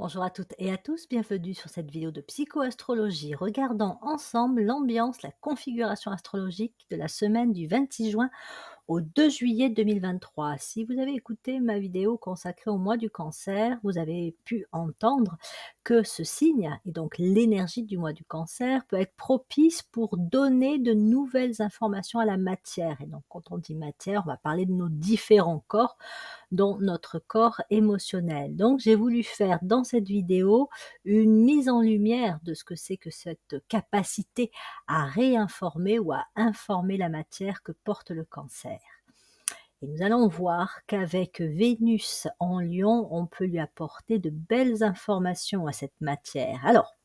Bonjour à toutes et à tous, bienvenue sur cette vidéo de psychoastrologie Regardons ensemble l'ambiance, la configuration astrologique de la semaine du 26 juin au 2 juillet 2023. Si vous avez écouté ma vidéo consacrée au mois du cancer, vous avez pu entendre que ce signe, et donc l'énergie du mois du cancer, peut être propice pour donner de nouvelles informations à la matière. Et donc quand on dit matière, on va parler de nos différents corps dans notre corps émotionnel. Donc j'ai voulu faire dans cette vidéo une mise en lumière de ce que c'est que cette capacité à réinformer ou à informer la matière que porte le cancer. Et nous allons voir qu'avec Vénus en lion, on peut lui apporter de belles informations à cette matière. Alors,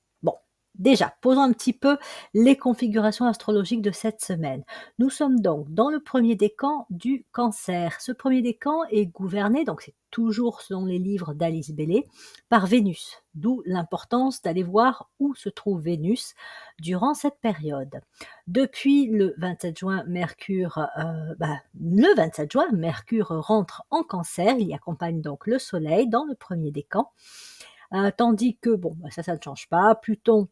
Déjà, posons un petit peu les configurations astrologiques de cette semaine. Nous sommes donc dans le premier décan du cancer. Ce premier décan est gouverné, donc c'est toujours selon les livres d'Alice Bellé, par Vénus, d'où l'importance d'aller voir où se trouve Vénus durant cette période. Depuis le 27 juin, Mercure, euh, bah, le 27 juin, Mercure rentre en cancer, il accompagne donc le Soleil dans le premier décan. Euh, tandis que, bon, bah, ça, ça ne change pas, Pluton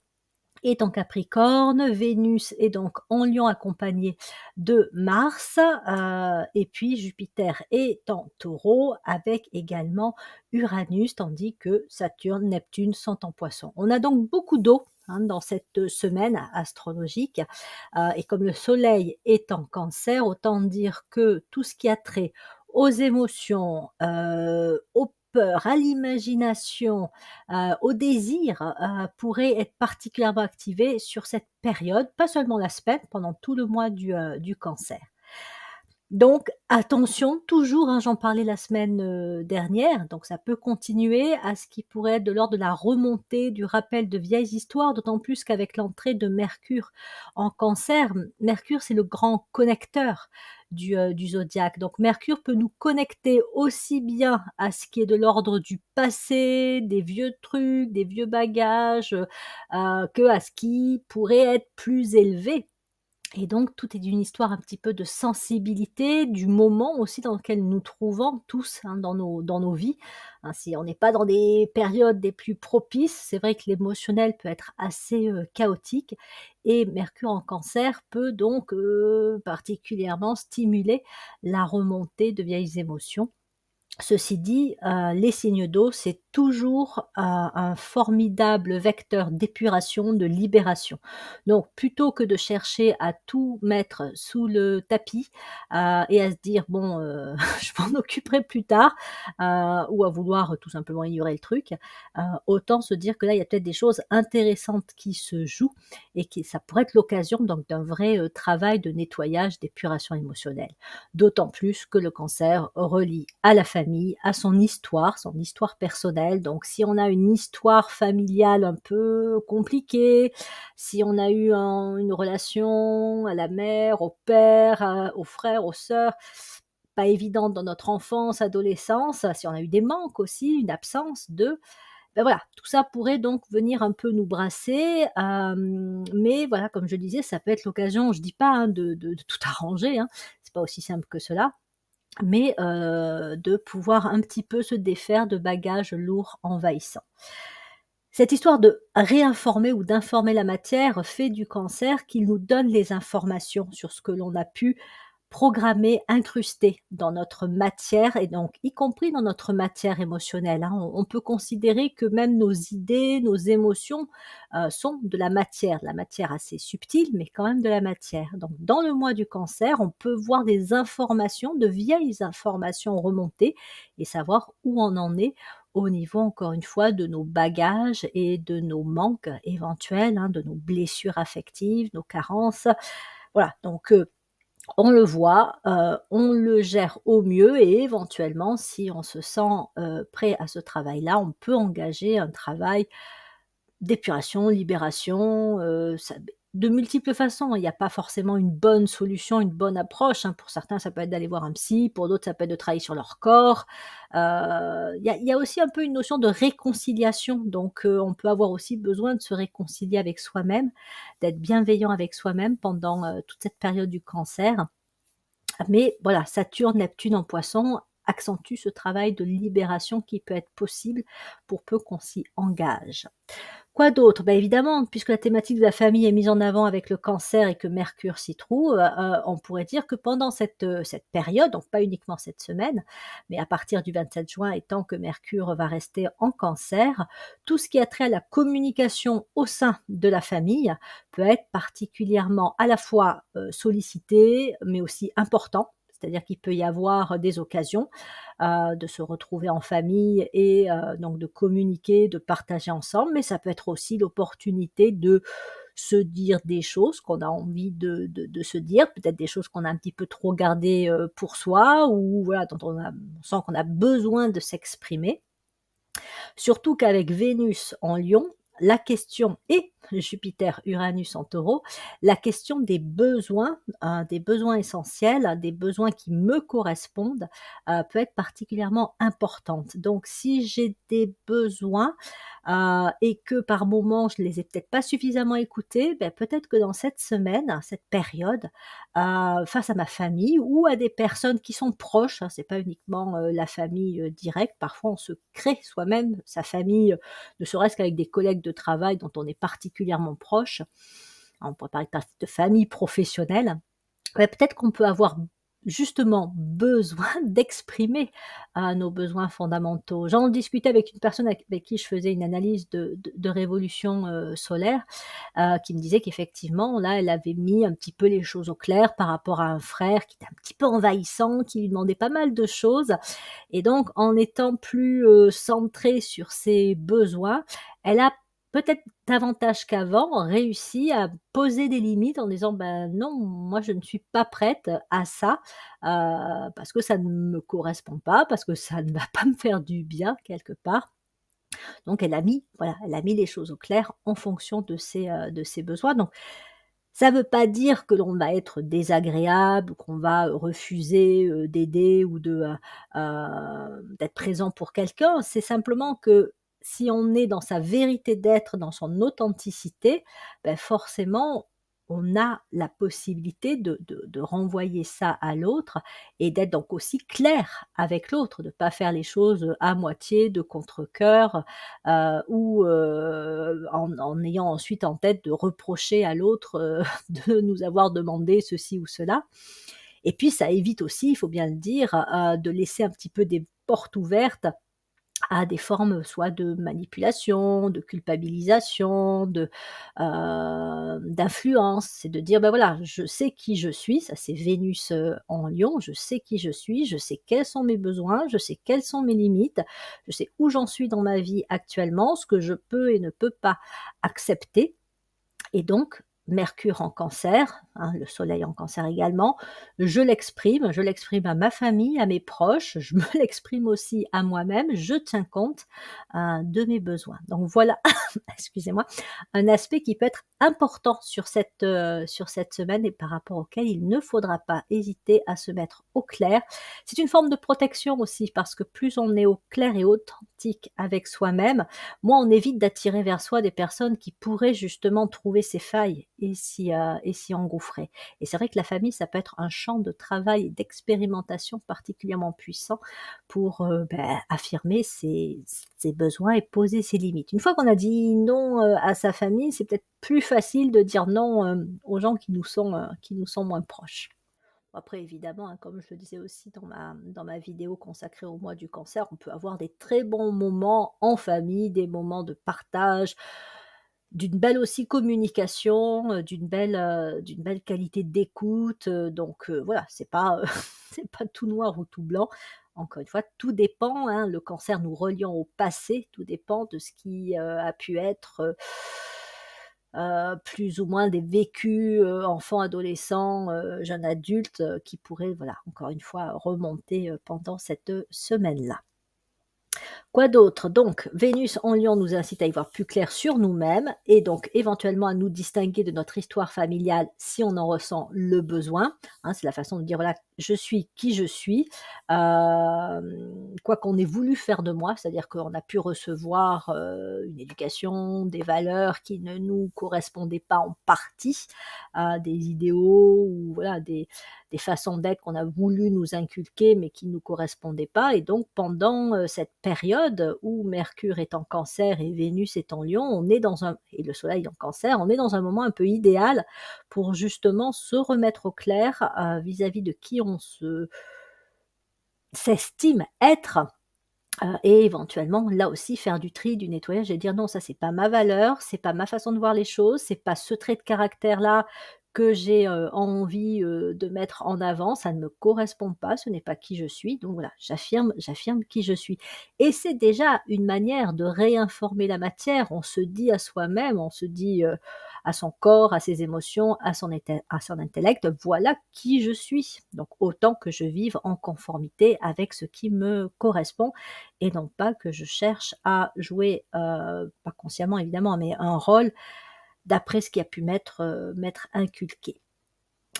est en Capricorne, Vénus est donc en Lion accompagné de Mars, euh, et puis Jupiter est en Taureau avec également Uranus, tandis que Saturne, Neptune sont en Poisson. On a donc beaucoup d'eau hein, dans cette semaine astrologique. Euh, et comme le Soleil est en cancer, autant dire que tout ce qui a trait aux émotions, euh, peur, à l'imagination, euh, au désir euh, pourrait pourraient être particulièrement activés sur cette période, pas seulement la pendant tout le mois du euh, cancer. Donc attention, toujours, hein, j'en parlais la semaine euh, dernière, donc ça peut continuer à ce qui pourrait être de l'ordre de la remontée, du rappel de vieilles histoires, d'autant plus qu'avec l'entrée de Mercure en cancer, Mercure c'est le grand connecteur du, euh, zodiaque. Donc Mercure peut nous connecter aussi bien à ce qui est de l'ordre du passé, des vieux trucs, des vieux bagages, euh, que à ce qui pourrait être plus élevé et donc, tout est d'une histoire un petit peu de sensibilité, du moment aussi dans lequel nous trouvons tous hein, dans, nos, vies. Hein, si on n'est pas dans des périodes des plus propices, c'est vrai que l'émotionnel peut être assez euh, chaotique. Et Mercure en cancer peut donc euh, particulièrement stimuler la remontée de vieilles émotions Ceci dit, euh, les signes d'eau, c'est toujours euh, un formidable vecteur d'épuration, de libération. Donc, plutôt que de chercher à tout mettre sous le tapis euh, et à se dire, bon, je m'en occuperai plus tard, ou à vouloir tout simplement ignorer le truc, autant se dire que là, il y a peut-être des choses intéressantes qui se jouent et que ça pourrait être l'occasion donc d'un vrai travail de nettoyage, d'épuration émotionnelle. D'autant plus que le cancer relie à la famille à son histoire, son histoire personnelle. Donc si on a une histoire familiale un peu compliquée, si on a eu une relation à la mère, au père, aux frères, aux sœurs, pas évidente dans notre enfance, adolescence, si on a eu des manques aussi, une absence de... Ben voilà, tout ça pourrait donc venir un peu nous brasser, euh, mais voilà, comme je disais, ça peut être l'occasion, je dis pas hein, de, tout arranger, hein, c'est pas aussi simple que cela, mais euh, de pouvoir un petit peu se défaire de bagages lourds envahissants. Cette histoire de réinformer ou d'informer la matière fait du cancer qu'il nous donne les informations sur ce que l'on a pu programmés, incrustés dans notre matière et donc y compris dans notre matière émotionnelle. Hein. On, peut considérer que même nos idées, nos émotions euh, sont de la matière, de la matière assez subtile, mais quand même de la matière. Donc dans le mois du cancer, on peut voir des informations, de vieilles informations remontées et savoir où on en est au niveau, encore une fois, de nos bagages et de nos manques éventuels, hein, de nos blessures affectives, nos carences. Voilà, donc euh, on le voit, euh, on le gère au mieux et éventuellement, si on se sent euh, prêt à ce travail-là, on peut engager un travail d'épuration, libération, euh, de multiples façons. Il n'y a pas forcément une bonne solution, une bonne approche. Hein. Pour certains, ça peut être d'aller voir un psy, pour d'autres, ça peut être de travailler sur leur corps. Euh, il y, a aussi un peu une notion de réconciliation. Donc, euh, on peut avoir aussi besoin de se réconcilier avec soi-même, d'être bienveillant avec soi-même pendant euh, toute cette période du cancer. Mais voilà, Saturne, Neptune en poisson accentue ce travail de libération qui peut être possible pour peu qu'on s'y engage. Quoi d'autre ben, Évidemment, puisque la thématique de la famille est mise en avant avec le cancer et que Mercure s'y trouve, euh, euh, on pourrait dire que pendant cette, euh, cette période, donc pas uniquement cette semaine, mais à partir du 27 juin et tant que Mercure va rester en cancer, tout ce qui a trait à la communication au sein de la famille peut être particulièrement à la fois sollicité, mais aussi important c'est-à-dire qu'il peut y avoir des occasions euh, de se retrouver en famille et euh, donc de communiquer, de partager ensemble, mais ça peut être aussi l'opportunité de se dire des choses qu'on a envie de, se dire, peut-être des choses qu'on a un petit peu trop gardées euh, pour soi ou voilà, dont on, sent qu'on a besoin de s'exprimer. Surtout qu'avec Vénus en Lion, la question est, Jupiter, Uranus en taureau, la question des besoins, hein, des besoins essentiels, des besoins qui me correspondent, euh, peut être particulièrement importante. Donc si j'ai des besoins euh, et que par moment je ne les ai peut-être pas suffisamment écoutés, ben, peut-être que dans cette semaine, cette période, euh, face à ma famille ou à des personnes qui sont proches, hein, ce n'est pas uniquement la famille directe, parfois on se crée soi-même sa famille, ne serait-ce qu'avec des collègues de travail dont on est parti particulièrement proches, hein, on pourrait parler de famille professionnelle, peut-être qu'on peut avoir justement besoin d'exprimer euh, nos besoins fondamentaux. J'en discutais avec une personne avec qui je faisais une analyse de, révolution euh, solaire, euh, qui me disait qu'effectivement, là, elle avait mis un petit peu les choses au clair par rapport à un frère qui était un petit peu envahissant, qui lui demandait pas mal de choses. Et donc, en étant plus centrée sur ses besoins, elle a peut-être davantage qu'avant, réussit à poser des limites en disant ben non, moi je ne suis pas prête à ça euh, parce que ça ne me correspond pas, parce que ça ne va pas me faire du bien quelque part. Donc elle a mis, voilà, elle a mis les choses au clair en fonction de ses, euh, de ses besoins. Donc ça ne veut pas dire que l'on va être désagréable, qu'on va refuser euh, d'aider ou de d'être présent pour quelqu'un. C'est simplement que si on est dans sa vérité d'être, dans son authenticité, ben forcément, on a la possibilité de, renvoyer ça à l'autre et d'être donc aussi clair avec l'autre, de ne pas faire les choses à moitié, de contre-coeur, euh, ou euh, en, ayant ensuite en tête de reprocher à l'autre euh, de nous avoir demandé ceci ou cela. Et puis ça évite aussi, il faut bien le dire, de laisser un petit peu des portes ouvertes à des formes soit de manipulation, de culpabilisation, de euh, d'influence. C'est de dire ben voilà, je sais qui je suis, ça c'est Vénus euh, en Lion, je sais qui je suis, je sais quels sont mes besoins, je sais quelles sont mes limites, je sais où j'en suis dans ma vie actuellement, ce que je peux et ne peux pas accepter. Et donc, Mercure en cancer, hein, le soleil en cancer également, je l'exprime, je l'exprime à ma famille, à mes proches, je me l'exprime aussi à moi-même, je tiens compte hein, de mes besoins. Donc voilà, excusez-moi, un aspect qui peut être important sur cette, euh, sur cette semaine et par rapport auquel il ne faudra pas hésiter à se mettre au clair. C'est une forme de protection aussi parce que plus on est au clair et authentique avec soi-même, moins on évite d'attirer vers soi des personnes qui pourraient justement trouver ses failles et s'y euh, engouffrer. Et c'est vrai que la famille, ça peut être un champ de travail et d'expérimentation particulièrement puissant pour euh, ben, affirmer ses, besoins et poser ses limites. Une fois qu'on a dit non euh, à sa famille, c'est peut-être plus facile de dire non aux gens qui nous sont, qui nous sont moins proches. Après, évidemment, hein, comme je le disais aussi dans ma, dans ma vidéo consacrée au mois du cancer, on peut avoir des très bons moments en famille, des moments de partage, d'une belle aussi communication, euh, d'une belle, euh, belle qualité d'écoute. Euh, donc voilà, c'est pas, pas tout noir ou tout blanc. Encore une fois, tout dépend. Hein, le cancer nous reliant au passé, tout dépend de ce qui a pu être. plus ou moins des vécus enfants, adolescents, jeunes adultes qui pourraient, voilà, encore une fois, remonter pendant cette semaine-là. Quoi d'autre Donc, Vénus en lion nous incite à y voir plus clair sur nous-mêmes et donc éventuellement à nous distinguer de notre histoire familiale si on en ressent le besoin. Hein, c'est la façon de dire, voilà, je suis qui je suis, euh, quoi qu'on ait voulu faire de moi, c'est-à-dire qu'on a pu recevoir euh, une éducation, des valeurs qui ne nous correspondaient pas en partie, euh, des idéaux ou voilà, des, des façons d'être qu'on a voulu nous inculquer mais qui ne nous correspondaient pas. Et donc pendant euh, cette période où Mercure est en cancer et Vénus est en lion, on est dans un, et le Soleil en cancer, on est dans un moment un peu idéal pour justement se remettre au clair euh, vis-à-vis de qui on se s'estime être euh, et éventuellement là aussi faire du tri, du nettoyage et dire non ça c'est pas ma valeur, c'est pas ma façon de voir les choses, c'est pas ce trait de caractère là que j'ai euh, envie euh, de mettre en avant, ça ne me correspond pas, ce n'est pas qui je suis. Donc voilà, j'affirme, j'affirme qui je suis. Et c'est déjà une manière de réinformer la matière. On se dit à soi-même, on se dit euh, à son corps, à ses émotions, à son, à son intellect, voilà qui je suis. Donc autant que je vive en conformité avec ce qui me correspond et non pas que je cherche à jouer, pas consciemment évidemment, mais un rôle d'après ce qui a pu m'être euh, mettre inculqué.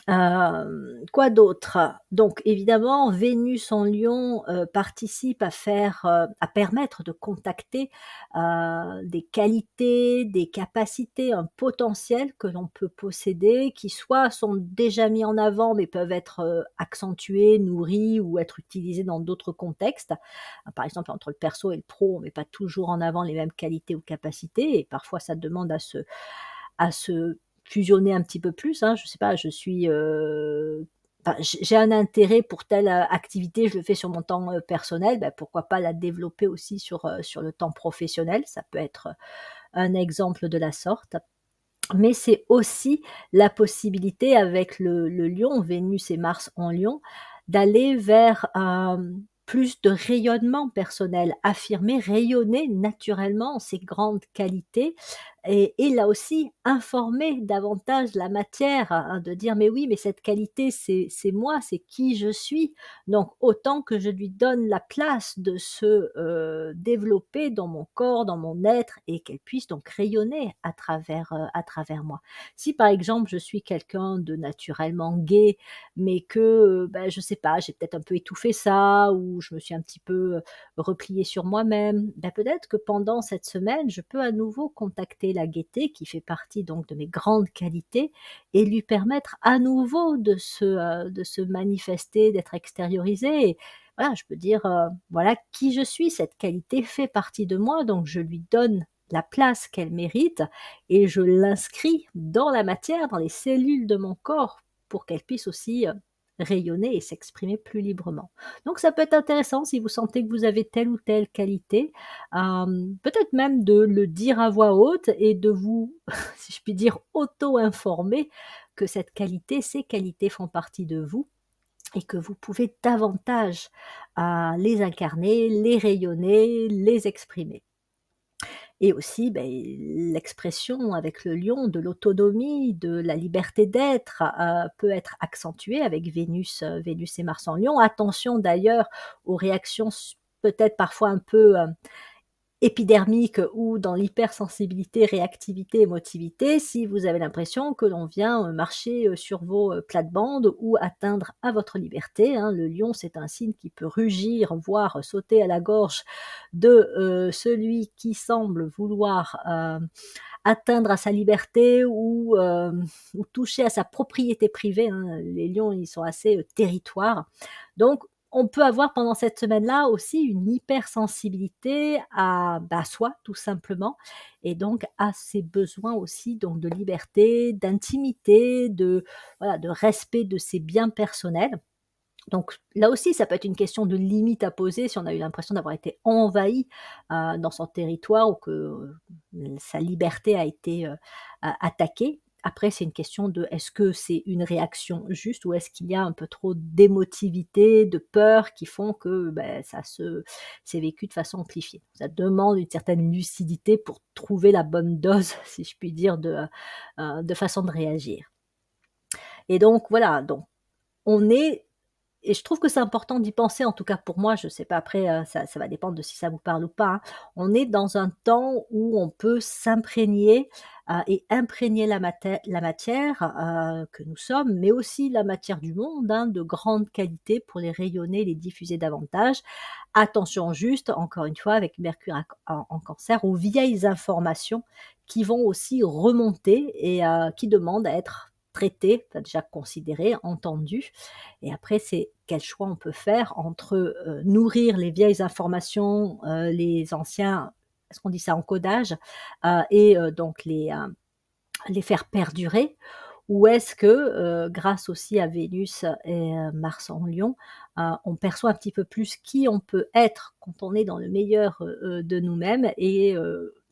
Euh, quoi d'autre Donc évidemment, Vénus en Lyon euh, participe à faire, à permettre de contacter des qualités, des capacités, un potentiel que l'on peut posséder, qui soit sont déjà mis en avant mais peuvent être accentués, nourris ou être utilisés dans d'autres contextes. Par exemple, entre le perso et le pro, on met pas toujours en avant les mêmes qualités ou capacités, et parfois ça demande à se à se fusionner un petit peu plus. Hein. Je sais pas, je suis euh, j'ai un intérêt pour telle euh, activité, je le fais sur mon temps euh, personnel, ben, pourquoi pas la développer aussi sur, sur le temps professionnel, ça peut être un exemple de la sorte. Mais c'est aussi la possibilité avec le, lion, Vénus et Mars en lion, d'aller vers plus de rayonnement personnel, affirmer, rayonner naturellement ses grandes qualités, et, là aussi informer davantage la matière, hein, de dire mais oui, mais cette qualité, c'est moi, c'est qui je suis. Donc autant que je lui donne la place de se euh, développer dans mon corps, dans mon être, et qu'elle puisse donc rayonner à travers, euh, à travers moi. Si par exemple je suis quelqu'un de naturellement gay, mais que euh, ben, je sais pas, j'ai peut-être un peu étouffé ça, ou je me suis un petit peu repliée sur moi-même, ben, peut-être que pendant cette semaine, je peux à nouveau contacter la gaieté qui fait partie donc de mes grandes qualités et lui permettre à nouveau de se, euh, de se manifester, d'être extériorisé. voilà, je peux dire, euh, voilà qui je suis, cette qualité fait partie de moi, donc je lui donne la place qu'elle mérite et je l'inscris dans la matière, dans les cellules de mon corps pour qu'elle puisse aussi euh, rayonner et s'exprimer plus librement. Donc ça peut être intéressant si vous sentez que vous avez telle ou telle qualité, euh, peut-être même de le dire à voix haute et de vous, si je puis dire, auto-informer que cette qualité, ces qualités font partie de vous et que vous pouvez davantage euh, les incarner, les rayonner, les exprimer et aussi ben, l'expression avec le lion de l'autonomie, de la liberté d'être euh, peut être accentuée avec Vénus, euh, Vénus et Mars en lion. Attention d'ailleurs aux réactions peut-être parfois un peu euh, épidermique ou dans l'hypersensibilité, réactivité, émotivité, si vous avez l'impression que l'on vient euh, marcher euh, sur vos euh, plates-bandes ou atteindre à votre liberté. Hein. Le lion, c'est un signe qui peut rugir, voire sauter à la gorge de celui qui semble vouloir atteindre à sa liberté ou, toucher à sa propriété privée. Hein. Les lions, ils sont assez territoires. Donc, on peut avoir pendant cette semaine-là aussi une hypersensibilité à bah, soi, tout simplement, et donc à ses besoins aussi donc de liberté, d'intimité, de, voilà, de respect de ses biens personnels. Donc là aussi, ça peut être une question de limite à poser si on a eu l'impression d'avoir été envahi euh, dans son territoire ou que euh, sa liberté a été euh, attaquée. Après, c'est une question de est-ce que c'est une réaction juste ou est-ce qu'il y a un peu trop d'émotivité, de peur qui font que ben, ça se vécu de façon amplifiée. Ça demande une certaine lucidité pour trouver la bonne dose, si je puis dire, de, euh, de façon de réagir. Et donc voilà, donc on est et je trouve que c'est important d'y penser, en tout cas pour moi, je ne sais pas après, euh, ça, va dépendre de si ça vous parle ou pas. Hein. On est dans un temps où on peut s'imprégner euh, et imprégner la, matière euh, que nous sommes, mais aussi la matière du monde, hein, de grande qualité pour les rayonner, les diffuser davantage. Attention juste, encore une fois, avec Mercure en, cancer, aux vieilles informations qui vont aussi remonter et qui demandent à être traité, déjà considéré, entendu. Et après, c'est quel choix on peut faire entre euh, nourrir les vieilles informations, euh, les anciens, est-ce qu'on dit ça en codage, euh, et donc les, les faire perdurer, ou est-ce que, grâce aussi à Vénus et Mars en Lion, on perçoit un petit peu plus qui on peut être quand on est dans le meilleur de nous-mêmes et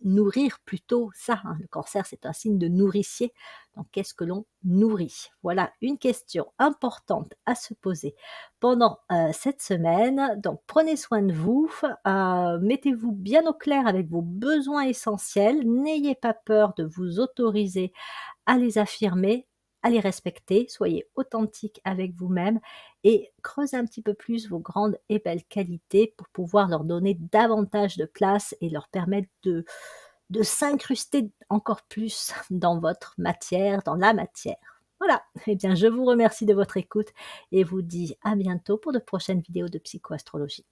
nourrir plutôt ça. Hein. Le cancer, c'est un signe de nourricier. Donc, qu'est-ce que l'on nourrit Voilà une question importante à se poser pendant euh, cette semaine. Donc, prenez soin de vous, euh, mettez-vous bien au clair avec vos besoins essentiels, n'ayez pas peur de vous autoriser à les affirmer, à les respecter, soyez authentique avec vous-même et creusez un petit peu plus vos grandes et belles qualités pour pouvoir leur donner davantage de place et leur permettre de, de s'incruster encore plus dans votre matière, dans la matière. Voilà, et eh bien je vous remercie de votre écoute et vous dis à bientôt pour de prochaines vidéos de psychoastrologie.